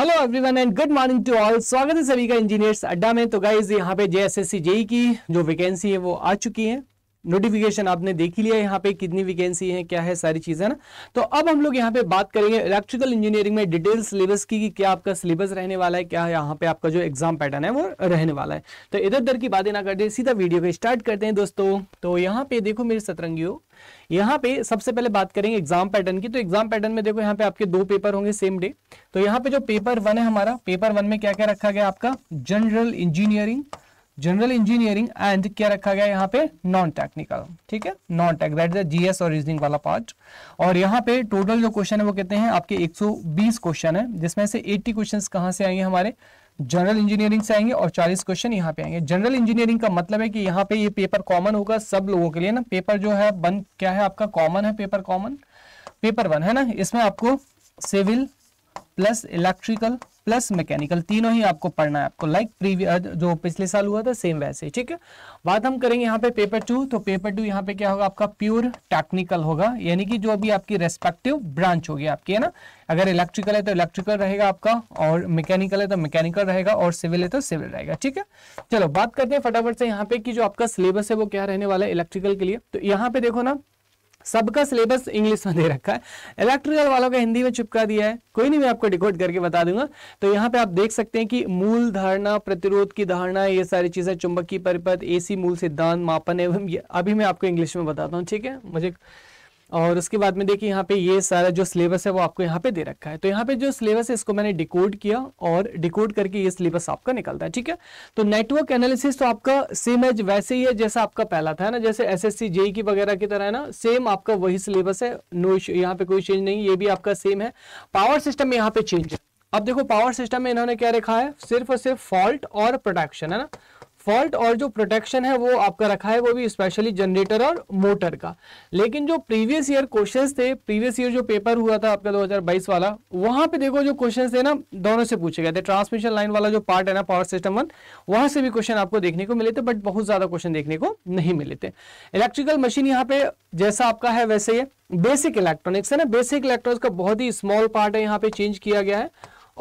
hello everyone and good morning to all स्वागत है सभी का इंजीनियर्स अड्डा में तो गाइज यहाँ पे जेएसएससी जेई e की जो वैकेंसी है वो आ चुकी है नोटिफिकेशन आपने देख ही लिया यहाँ पे कितनी वैकेंसी है क्या है सारी चीजें ना तो अब हम लोग यहाँ पे बात करेंगे इलेक्ट्रिकल इंजीनियरिंग में डिटेल सिलेबस की कि क्या आपका सिलेबस रहने वाला है क्या यहाँ पे आपका जो एग्जाम पैटर्न है वो रहने वाला है तो इधर उधर की बातें ना करते सीधा वीडियो को स्टार्ट करते हैं दोस्तों तो यहाँ पे देखो मेरे सतरंगी यहाँ पे सबसे पहले बात करेंगे एग्जाम पैटर्न की तो एग्जाम पैटर्न में देखो यहाँ पे आपके दो पेपर होंगे सेम डे तो यहाँ पे जो पेपर वन है हमारा पेपर वन में क्या क्या रखा गया आपका general engineering general engineering and क्या रखा गया यहाँ पे नॉन टेक्निकल ठीक है non tech that is GS और रीजनिंग वाला पार्ट और यहाँ पे टोटल जो क्वेश्चन है वो कहते हैं आपके 120 क्वेश्चन है जिसमें से 80 क्वेश्चंस कहाँ से आएंगे हमारे जनरल इंजीनियरिंग से आएंगे और 40 क्वेश्चन यहाँ पे आएंगे जनरल इंजीनियरिंग का मतलब है कि यहाँ पे ये पेपर कॉमन होगा सब लोगों के लिए ना पेपर जो है बन क्या है आपका कॉमन है पेपर कॉमन पेपर वन है ना इसमें आपको civil plus electrical plus mechanical तीनों ही आपको पढ़ना है आपको लाइक like प्रीवियस जो पिछले साल हुआ था सेम वैसे ठीक है बात हम करेंगे यहाँ पे पेपर टू तो पेपर टू यहाँ पे क्या होगा आपका प्योर टेक्निकल होगा यानी कि जो अभी आपकी रेस्पेक्टिव ब्रांच होगी आपकी है ना अगर इलेक्ट्रिकल है तो इलेक्ट्रिकल रहेगा आपका और मैकेनिकल है तो मैकेनिकल रहेगा और सिविल है तो सिविल रहेगा ठीक है चलो बात करते हैं फटाफट से यहाँ पे कि जो आपका सिलेबस है वो क्या रहने वाला है इलेक्ट्रिकल के लिए तो यहाँ पे देखो ना सबका सिलेबस इंग्लिश में दे रखा है इलेक्ट्रिकल वालों का हिंदी में चिपका दिया है कोई नहीं मैं आपको डिकोड करके बता दूंगा तो यहाँ पे आप देख सकते हैं कि मूल धारणा प्रतिरोध की धारणा ये सारी चीजें चुंबकीय परिपथ एसी मूल सिद्धांत मापन एवं अभी मैं आपको इंग्लिश में बताता हूँ ठीक है मुझे और उसके बाद में देखिए यहाँ पे ये सारा जो सिलेबस है वो आपको यहाँ पे दे रखा है तो यहाँ पे जो सिलेबस है इसको मैंने डिकोड किया और डिकोड करके ये सिलेबस आपका निकलता है ठीक है तो नेटवर्क एनालिसिस तो आपका सेम है वैसे ही है जैसा आपका पहला था ना जैसे एस एस की वगैरह की तरह है ना सेम आपका वही सिलेबस है नो यहाँ पे कोई चेंज नहीं ये भी आपका सेम है पावर सिस्टम यहाँ पे चेंज है अब देखो पावर सिस्टम में इन्होंने क्या रखा है सिर्फ और सिर्फ फॉल्ट और प्रोटेक्शन है ना फॉल्ट और जो प्रोटेक्शन है वो आपका रखा है वो भी स्पेशली जनरेटर और मोटर का लेकिन जो प्रीवियस ईयर क्वेश्चंस थे प्रीवियस ईयर जो पेपर हुआ था आपका 2022 वाला वहां पे देखो जो क्वेश्चंस थे ना दोनों से पूछे गए थे ट्रांसमिशन लाइन वाला जो पार्ट है ना पावर सिस्टम वन वहां से भी क्वेश्चन आपको देखने को मिले थे बट बहुत ज्यादा क्वेश्चन देखने को नहीं मिले थे इलेक्ट्रिकल मशीन यहाँ पे जैसा आपका है वैसे ही बेसिक इलेक्ट्रॉनिक्स है ना बेसिक इलेक्ट्रॉनिक्स का बहुत ही स्मॉल पार्ट है यहाँ पे चेंज किया गया है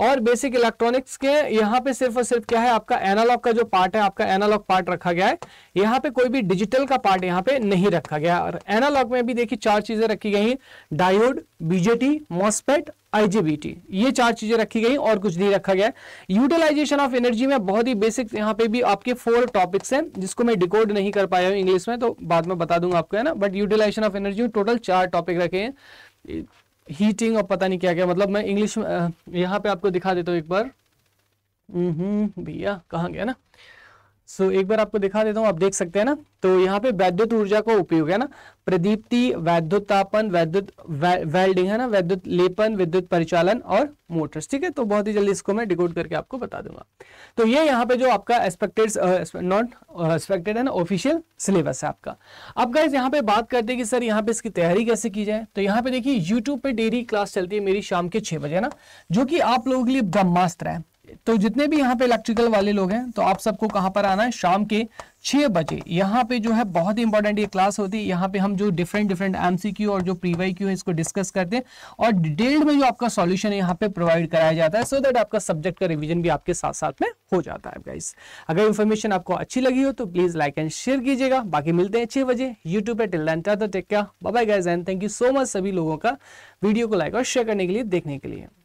और बेसिक इलेक्ट्रॉनिक्स के यहाँ पे सिर्फ और सिर्फ क्या है आपका एनालॉग का जो पार्ट है आपका एनालॉग पार्ट रखा गया है यहाँ पे कोई भी डिजिटल का पार्ट यहाँ पे नहीं रखा गया और एनालॉग में भी देखिए चार चीजें रखी गई डायोड बीजेटी मॉस्पेट आईजीबीटी ये चार चीजें रखी गई और कुछ नहीं रखा गया यूटिलाइजेशन ऑफ एनर्जी में बहुत ही बेसिक यहाँ पे भी आपके फोर टॉपिक्स हैं जिसको मैं डिकोड नहीं कर पाया हूँ इंग्लिश में तो बाद में बता दूंगा आपको है ना बट यूटिलाइजेशन ऑफ एनर्जी में टोटल चार टॉपिक रखे हैं हीटिंग और पता नहीं क्या क्या मतलब मैं इंग्लिश यहाँ पे आपको दिखा देता हूँ एक बार हम्म, हम्म भैया कहाँ गया ना सो एक बार आपको दिखा देता हूँ आप देख सकते हैं ना तो यहाँ पे वैद्युत ऊर्जा का उपयोग है ना प्रदीप्ति तापन वैद्युत वेल्डिंग है ना वैद्युत लेपन विद्युत परिचालन और मोटर्स ठीक है तो बहुत ही जल्दी इसको मैं डिकोड करके आपको बता दूंगा तो ये यहाँ पे जो आपका एक्सपेक्टेड नॉट एक्सपेक्टेड है ना ऑफिशियल सिलेबस है आपका अब गाइज यहाँ पे बात करते हैं कि सर यहाँ पे इसकी तैयारी कैसे की जाए तो यहाँ पे देखिए यूट्यूब पे डेली क्लास चलती है मेरी शाम के छह बजे ना जो कि आप लोगों के लिए ब्रह्मास्त्र है तो जितने भी यहाँ पे इलेक्ट्रिकल वाले लोग हैं तो आप सबको कहाँ पर आना है शाम के छः बजे यहाँ पे जो है बहुत ही इंपॉर्टेंट ये क्लास होती है यहाँ पे हम जो डिफरेंट डिफरेंट एम और जो प्रीवाई क्यू है इसको डिस्कस करते हैं और डिटेल्ड में जो आपका सॉल्यूशन है यहाँ पे प्रोवाइड कराया जाता है सो so दैट आपका सब्जेक्ट का रिविजन भी आपके साथ साथ में हो जाता है गाइस अगर इन्फॉर्मेशन आपको अच्छी लगी हो तो प्लीज़ लाइक एंड शेयर कीजिएगा बाकी मिलते हैं छः बजे यूट्यूब पर टिल टेक क्या bye guys and thank you so much सभी लोगों का वीडियो को लाइक और शेयर करने के लिए देखने के लिए